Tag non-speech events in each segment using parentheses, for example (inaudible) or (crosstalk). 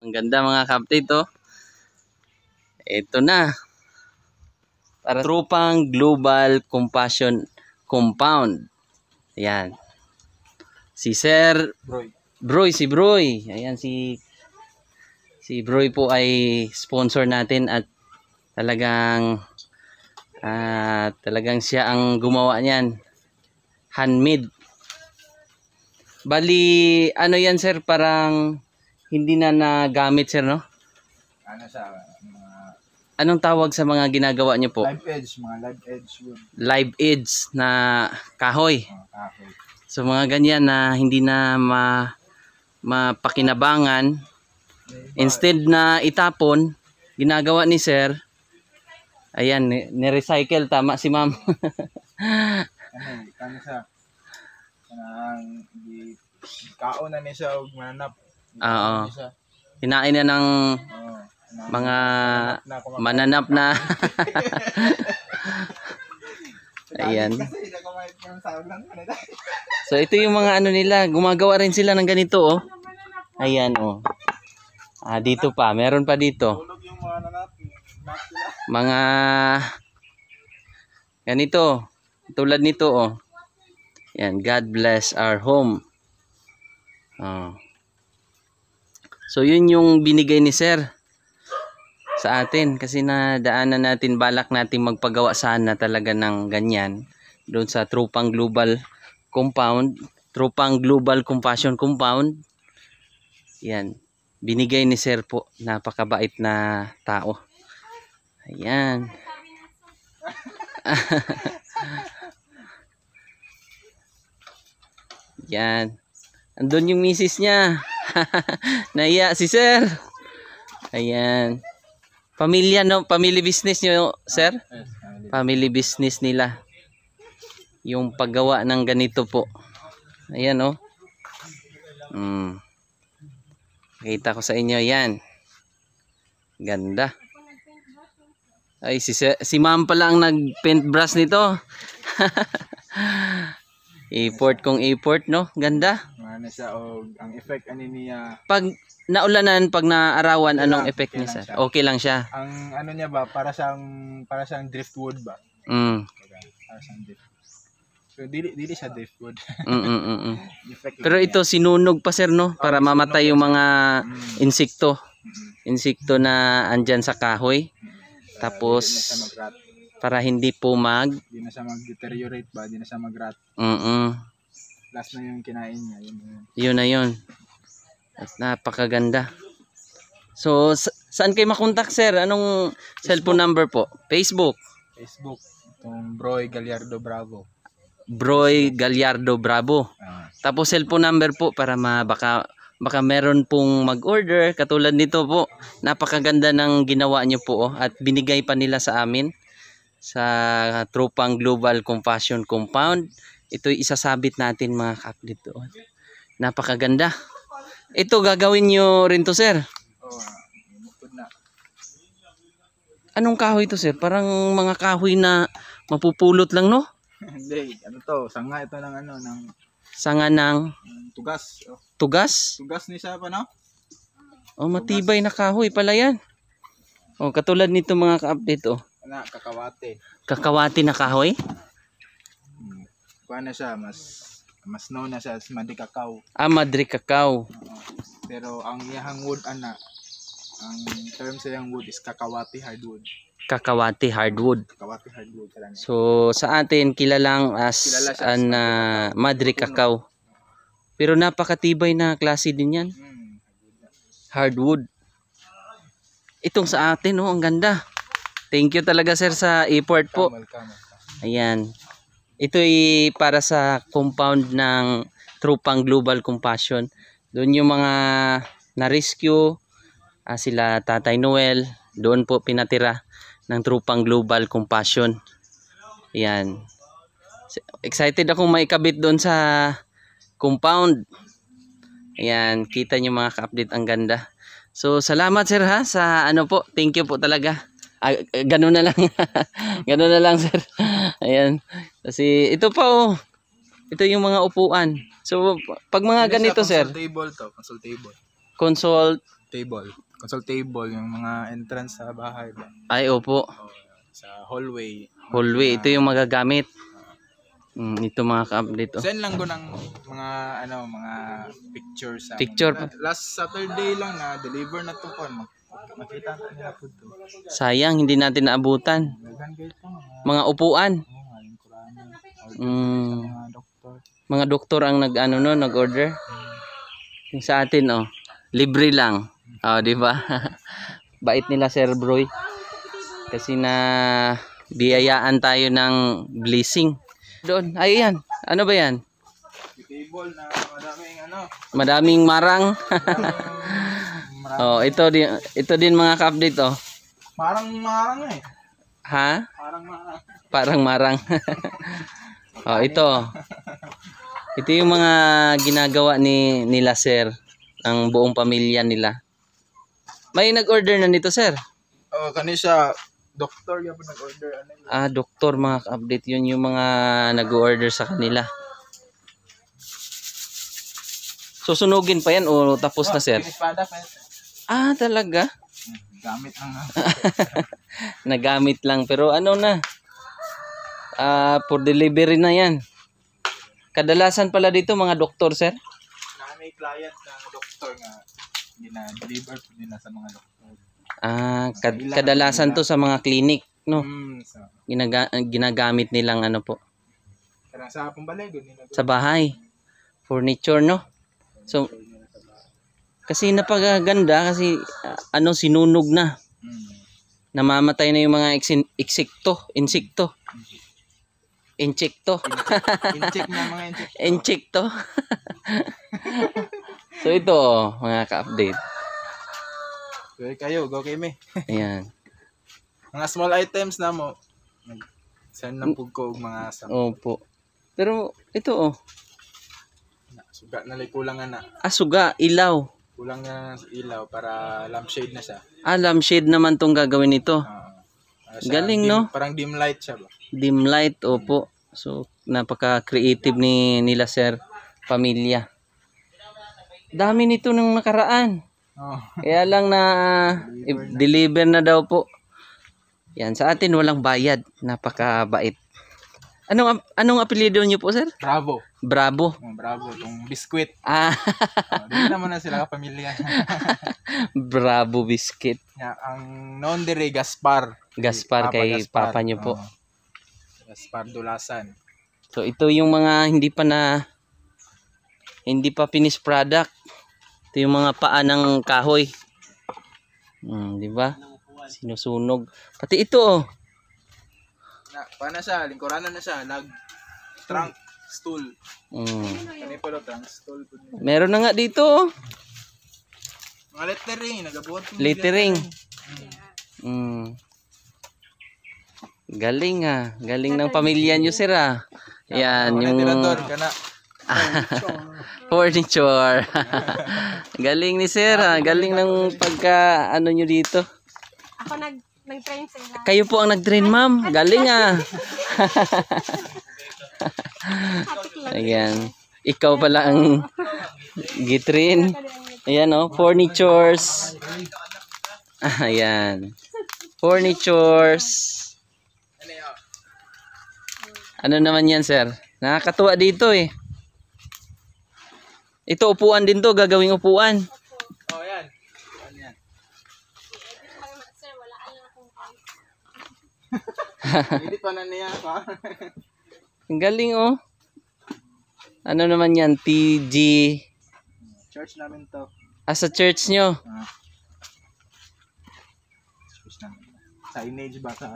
Ang ganda mga kapatid oh. to. Ito na. Para Trupang Global Compassion Compound. Ayan. Si Sir Broy. Broy si Broy. Ayan si si Broy po ay sponsor natin at talagang uh, talagang siya ang gumawa niyan. Handmade. Bali ano yan sir parang hindi na nagamit sir no? Ano sa mga Anong tawag sa mga ginagawa niyo po? live edge, mga live edge wood. Live edge na kahoy. Mga oh, kahoy. So mga ganyan na hindi na ma mapakinabangan instead na itapon ginagawa ni sir ayan ni-recycle tama si ma'am (laughs) ano, kanya sa kanang kaon na ni siya og mananap Oo. Kinain na ng mga mananap na. Ayan. So ito yung mga ano nila, gumagawa rin sila ng ganito oh. Ayan oh. Ah dito pa, meron pa dito. Mga ganito, tulad nito oh. Ayan, God bless our home. Oh. So yun yung binigay ni sir sa atin kasi na natin balak natin magpagawa sana talaga ng ganyan doon sa Trupang Global Compound, Trupang Global Compassion Compound. Yan. Binigay ni sir po, napakabait na tao. Ayan. (laughs) Yan. Andun yung misis niya. (laughs) Naiya si sir. Ayan. Pamilya no, family business niyo, sir? Family business nila. Yung paggawa ng ganito po. Ayan no? Mm. Nakita ko sa inyo 'yan. Ganda. Ay si si ma'am pala ang nag-paint brush nito. import (laughs) kong import no, ganda ano siya og oh, ang effect ani niya pag naulanan pag naarawan okay anong lang, effect okay niya sir okay lang siya ang ano niya ba para sa para sa driftwood ba mm para sa driftwood So dili dili siya driftwood. mm -mm -mm. mm. (laughs) Pero ito sinunog pa sir no para oh, mamatay yung mga mm. insekto. Mm-hmm. Insekto na andyan sa kahoy. Mm-hmm. Para Tapos para hindi po mag hindi na siya mag-deteriorate ba, hindi na siya mag-rot. Mm. -mm. Last na yung kinain niya. Yun yun. Yun na yun. At napakaganda. So, sa saan kayo makontak, sir? Anong Facebook. cellphone number po? Facebook. Facebook. Itong Broy Gallardo Bravo. Broy Gallardo Bravo. Ah. Tapos cellphone number po para ma baka baka meron pong mag-order katulad nito po. Napakaganda ng ginawa niyo po oh, at binigay pa nila sa amin sa tropang Global Compassion Compound. Ito'y isasabit natin mga kaplit doon. Napakaganda. Ito gagawin nyo rin to sir. Anong kahoy to sir? Parang mga kahoy na mapupulot lang no? (laughs) Hindi, ano to, sanga ito ng ano, ng... Sanga ng... Tugas. Oh. Tugas? Tugas ni siya no? Oh, matibay tugas. na kahoy pala yan. Oh, katulad nito mga ka-update oh. Ano, kakawate. Kakawate na kahoy? kuha na siya, mas mas known na siya as Madre Cacao. Ah, Madre Cacao. Pero ang iyang wood ana, ang term sa yung wood is kakawati hardwood. Kakawati hardwood. Kakawati hardwood talaga. So sa atin kilalang as Kilala siya an uh, Madre Cacao. Pero napakatibay na klase din 'yan. hardwood. Itong sa atin, oh, ang ganda. Thank you talaga sir sa effort po. Ayan. Ito ay para sa compound ng Trupang Global Compassion. Doon yung mga na-rescue, uh, sila Tatay Noel, doon po pinatira ng Trupang Global Compassion. Ayan. Excited ako maikabit doon sa compound. Ayan, kita nyo mga ka-update ang ganda. So, salamat sir ha sa ano po. Thank you po talaga. Ah, ganun na lang. (laughs) ganun na lang sir. Ayan. Kasi ito pa oh. Ito yung mga upuan. So pag mga Hindi ganito, console sir. Table to, console table. Console table. Console table yung mga entrance sa bahay ba. Ay, opo. Oh, sa hallway. Hallway, mga, ito yung magagamit. mm, ito mga ka-update. Oh. Send lang ko ng mga ano, mga pictures sa Picture. Mga, last Saturday lang na deliver na to po. Makita na po to. Sayang hindi natin naabutan. Ah. Mga upuan. Mm. Mga doktor. Mga doktor ang nag-ano no, nag-order. Mm. Yung sa atin oh, libre lang. Oh, di ba? (laughs) Bait nila Sir Broy. Kasi na biyayaan tayo ng blessing. Doon, ayan. Ano ba yan? Table na madaming ano. Madaming marang. (laughs) oh, ito din ito din mga ka-update oh. Parang marang eh. Ha? Parang marang. Parang marang. (laughs) Oh, ito. Ito yung mga ginagawa ni nila sir ang buong pamilya nila. May nag-order na nito sir. Oh, uh, kani siya doktor yung nag-order ano Ah, doktor mga update yun yung mga nag-order sa kanila. Susunugin pa yan o tapos oh, na sir? Pinipada, ah, talaga? Gamit lang. Ah. (laughs) Nagamit lang pero ano na? uh, for delivery na yan. Kadalasan pala dito mga doktor, sir? Na may client na doktor nga dinadeliver po nila sa mga doktor. Ah, kad kadalasan to sa mga clinic, no? Mm, so, Ginaga ginagamit nilang ano po? Sa hapon balay, Sa bahay. Furniture, no? So, kasi napagaganda kasi uh, ano sinunog na. Mm. Namamatay na yung mga eksikto, insekto. Mm to. Incheck na mga incheck. to. so ito oh, mga ka-update. Go kayo, go kay me. Ayan. Mga small items na mo. Send ng pugko og mga sa. Opo. Pero ito oh. Na, suga na lay kulang na. Ah, suga, ilaw. Kulang na ilaw para lampshade na siya. Ah, lampshade naman tong gagawin ito. Uh, ah. Galing, dim, no? Parang dim light siya ba? Dim light, opo. So, napaka-creative ni nila, sir. Pamilya. Dami nito nung nakaraan. Oh. (laughs) Kaya lang na deliver, deliver na. na daw po. Yan, sa atin walang bayad. Napakabait. Anong anong apelyido niyo po, sir? Bravo. Bravo. Oh, bravo, tong biskwit. Ah. oh, dito naman na sila kapamilya. (laughs) Bravo biscuit. Yeah, ang noon dire Gaspar. Gaspar kay Papa, papa niyo po. Oh. Gaspar Dulasan. So ito yung mga hindi pa na hindi pa finish product. Ito yung mga paa ng kahoy. Mm, di ba? Sinusunog. Pati ito oh na, paano siya, lingkuranan na siya, lag, trunk, stool. Mm. Ano pala trunk, stool. Meron na nga dito. Oh. Mga lettering, nagabuhat. Lettering. Mm. Galing ha. Ah. Galing ng pamilya niyo, sir ha. Ah. Yan, yung... (laughs) Furniture. (laughs) Galing ni sir ha. Ah. Galing ng pagka ano niyo dito. Ako nag Nag-train sila. Eh, Kayo po ang nag-train, ma'am. Galing ah. Ayan. Ikaw pala ang gitrin. Ayan oh, furnitures. Ayan. Furnitures. Ano naman yan, sir? Nakakatuwa dito eh. Ito upuan din to, gagawing upuan. Hindi pa na niya pa. (laughs) Ang galing oh. Ano naman yan? PG. Church namin to. Ah, sa church nyo? Ah. Sa image ba? Sa...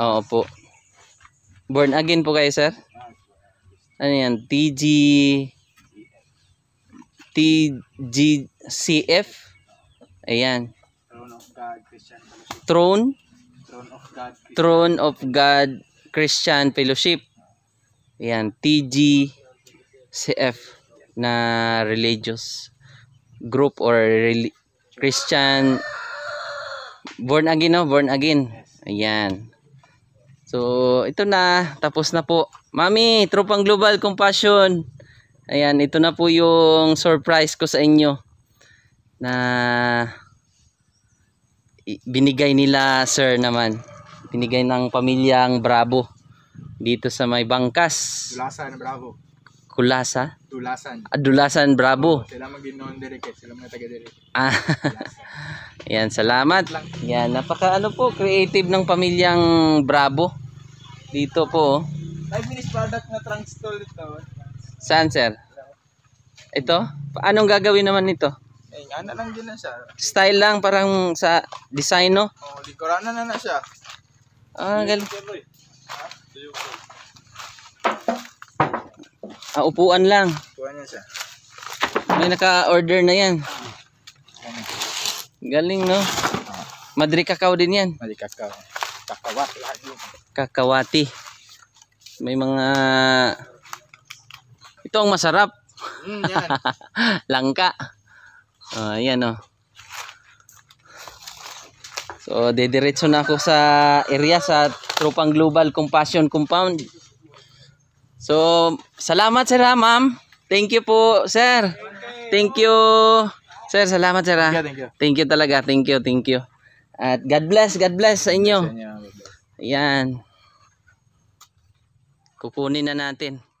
Oo po. Born again po kayo, sir? Ano yan? TG... TGCF? Ayan. Throne of God, Christian Fellowship. Throne? Throne of God. Christian Fellowship. Yan, TGCF na religious group or Christian born again no, born again. Ayan. So, ito na, tapos na po. Mami, Tropang Global Compassion. Ayan, ito na po yung surprise ko sa inyo na binigay nila sir naman binigay ng pamilyang Bravo dito sa may Bangkas Dulasan Bravo Kulasa? Dulasan. Ah, Dulasan, bravo. Oh, sila mag-inon direct, eh. sila mga taga direct. Ah. Yan, salamat. Yan, napaka ano po, creative ng pamilyang Bravo. Dito po. 5 minutes product na trunk stall ito. Saan, sir? Ito? Anong gagawin naman nito? Eh, nga ano lang din na siya. Style lang, parang sa design, no? Oo, oh, likura na na siya. Ah, galing. Ah, upuan lang. Upuan niya siya. May naka-order na yan. Galing, no? Madri kakao din yan. Madri kakao. Kakawati. Kakawati. May mga... Ito ang masarap. Mm, yan. (laughs) Langka. Uh, ayan o. Oh. So, dediretso na ako sa area sa Tropang Global Compassion Compound. So, salamat sir ma'am. Thank you po, sir. Thank you. Sir, salamat sir ha. Thank you, thank you talaga. Thank you, thank you. At God bless, God bless sa inyo. Ayan. Kukunin na natin.